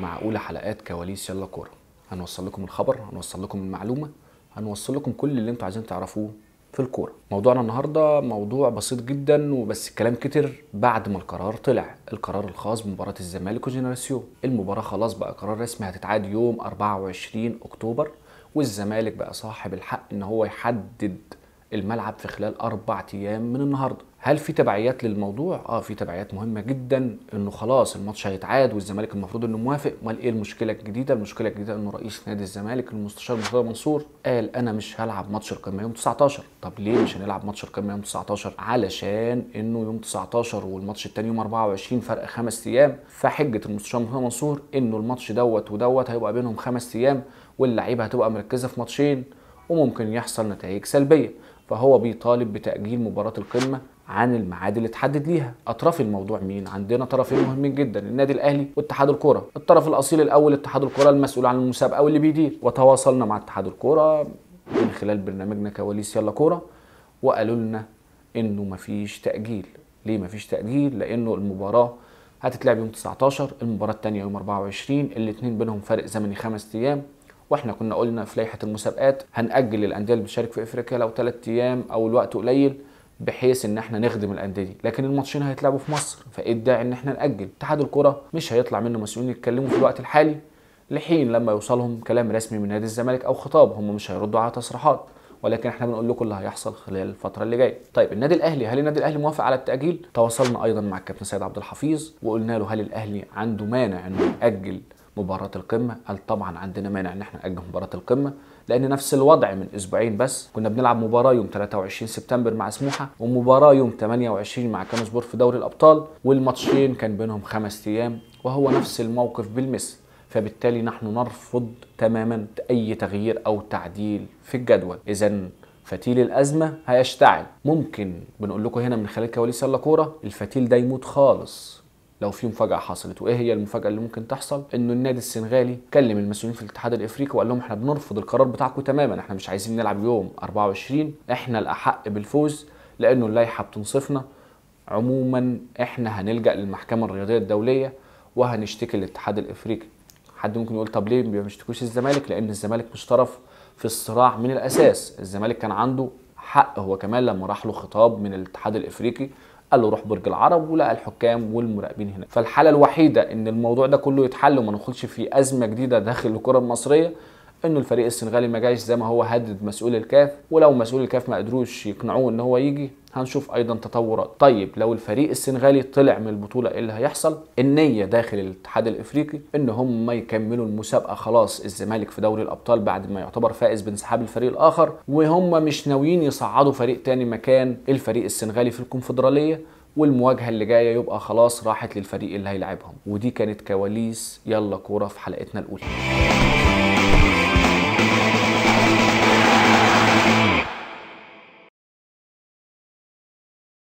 معاكم مع اولى حلقات كواليس يلا كوره هنوصل لكم الخبر هنوصل لكم المعلومه هنوصل لكم كل اللي انتم عايزين تعرفوه في الكوره موضوعنا النهارده موضوع بسيط جدا وبس الكلام كتر بعد ما القرار طلع القرار الخاص بمباراه الزمالك وجينيراسيون المباراه خلاص بقى قرار رسمي هتتعاد يوم 24 اكتوبر والزمالك بقى صاحب الحق ان هو يحدد الملعب في خلال اربع ايام من النهارده هل في تبعيات للموضوع؟ اه في تبعيات مهمه جدا انه خلاص الماتش هيتعاد والزمالك المفروض انه موافق، امال ايه المشكله الجديده؟ المشكله الجديده انه رئيس نادي الزمالك المستشار مصطفى منصور قال انا مش هلعب ماتش القمه يوم 19، طب ليه مش هنلعب ماتش القمه يوم 19؟ علشان انه يوم 19 والماتش الثاني يوم 24 فرق خمس ايام، فحجه المستشار مصطفى منصور انه الماتش دوت ودوت هيبقى بينهم خمس ايام واللعيبه هتبقى مركزه في ماتشين وممكن يحصل نتائج سلبيه فهو بيطالب بتأجيل مباراة القمة عن الميعاد اللي اتحدد ليها اطراف الموضوع مين عندنا طرفين مهمين جدا النادي الاهلي واتحاد الكره الطرف الاصيل الاول اتحاد الكره المسؤول عن المسابقه واللي بيدير وتواصلنا مع اتحاد الكره من خلال برنامجنا كواليس يلا كوره وقالوا لنا انه مفيش تاجيل ليه مفيش تاجيل لانه المباراه هتتلعب يوم 19 المباراه الثانيه يوم 24 الاثنين بينهم فرق زمني خمس ايام واحنا كنا قلنا في لائحه المسابقات هنأجل الانديه اللي بتشارك في افريقيا لو ثلاث ايام او الوقت قليل بحيث ان احنا نخدم الانديه دي لكن الماتشين هيتلعبوا في مصر فايه الداعي ان احنا ناجل اتحاد الكره مش هيطلع منه مسؤولين يتكلموا في الوقت الحالي لحين لما يوصلهم كلام رسمي من نادي الزمالك او خطاب هم مش هيردوا على تصريحات ولكن احنا بنقول لكم اللي هيحصل خلال الفتره اللي جايه طيب النادي الاهلي هل النادي الاهلي موافق على التاجيل تواصلنا ايضا مع الكابتن سيد عبد الحفيظ وقلنا له هل الاهلي عنده مانع انه ياجل مباراه القمه قال طبعا عندنا مانع ان احنا ناجل مباراه القمه لان نفس الوضع من اسبوعين بس كنا بنلعب مباراه يوم 23 سبتمبر مع سموحه ومباراه يوم 28 مع كانو سبور في دوري الابطال والماتشين كان بينهم خمس ايام وهو نفس الموقف بالمثل فبالتالي نحن نرفض تماما اي تغيير او تعديل في الجدول اذا فتيل الازمه هيشتعل ممكن بنقول لكم هنا من خلال كواليس الكوره الفتيل ده يموت خالص لو في مفاجاه حصلت وايه هي المفاجاه اللي ممكن تحصل انه النادي السنغالي كلم المسؤولين في الاتحاد الافريقي وقال لهم احنا بنرفض القرار بتاعكم تماما احنا مش عايزين نلعب يوم 24 احنا الاحق بالفوز لانه اللائحه بتنصفنا عموما احنا هنلجا للمحكمه الرياضيه الدوليه وهنشتكي الاتحاد الافريقي حد ممكن يقول طب ليه ما بيشتكوش الزمالك لان الزمالك مش طرف في الصراع من الاساس الزمالك كان عنده حق هو كمان لما راح له خطاب من الاتحاد الافريقي قال له روح برج العرب ولقى الحكام والمراقبين هناك فالحاله الوحيده ان الموضوع ده كله يتحل وما ندخلش في ازمه جديده داخل الكره المصريه انه الفريق السنغالي ما جاش زي ما هو هدد مسؤول الكاف ولو مسؤول الكاف ما قدروش يقنعوه ان هو يجي هنشوف ايضا تطورات طيب لو الفريق السنغالي طلع من البطوله ايه اللي هيحصل النيه داخل الاتحاد الافريقي ان هم يكملوا المسابقه خلاص الزمالك في دوري الابطال بعد ما يعتبر فائز بانسحاب الفريق الاخر وهم مش ناويين يصعدوا فريق تاني مكان الفريق السنغالي في الكونفدراليه والمواجهه اللي جايه يبقى خلاص راحت للفريق اللي هيلاعبهم ودي كانت كواليس يلا كوره في حلقتنا الاولى